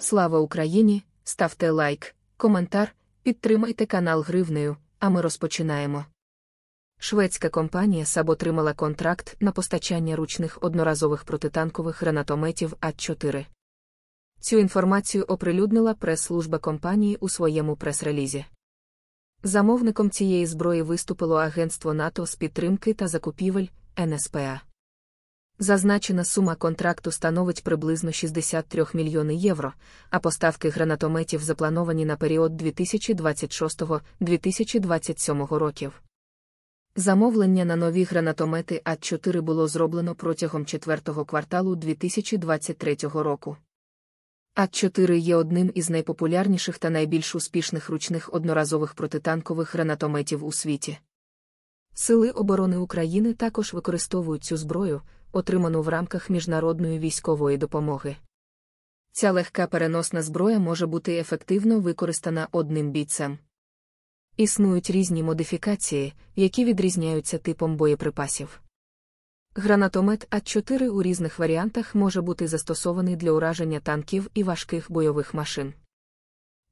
Слава Україні! Ставте лайк, коментар, підтримайте канал гривнею, а ми розпочинаємо. Шведська компанія САБ отримала контракт на постачання ручних одноразових протитанкових гранатометів А4. Цю інформацію оприлюднила прес-служба компанії у своєму прес-релізі. Замовником цієї зброї виступило Агентство НАТО з підтримки та закупівель НСПА. Зазначена сума контракту становить приблизно 63 мільйони євро, а поставки гранатометів заплановані на період 2026-2027 років. Замовлення на нові гранатомети А4 було зроблено протягом четвертого кварталу 2023 року. А4 є одним із найпопулярніших та найбільш успішних ручних одноразових протитанкових гранатометів у світі. Сили оборони України також використовують цю зброю, отриману в рамках міжнародної військової допомоги. Ця легка переносна зброя може бути ефективно використана одним бійцем. Існують різні модифікації, які відрізняються типом боєприпасів. Гранатомет А4 у різних варіантах може бути застосований для ураження танків і важких бойових машин.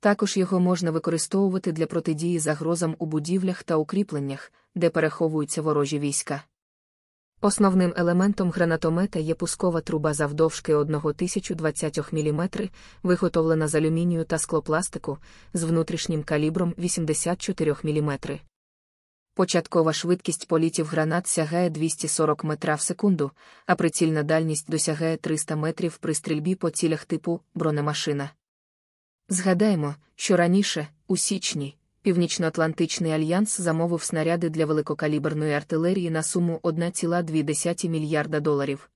Також його можна використовувати для протидії загрозам у будівлях та укріпленнях, де переховуються ворожі війська. Основним елементом гранатомета є пускова труба завдовжки 1020 мм, виготовлена з алюмінію та склопластику з внутрішнім калібром 84 мм. Початкова швидкість політів гранат сягає 240 метра в секунду, а прицільна дальність досягає 300 метрів при стрільбі по цілях типу бронемашина. Згадаємо, що раніше, у січні, Північноатлантичний альянс замовив снаряди для великокаліберної артилерії на суму 1,2 мільярда доларів.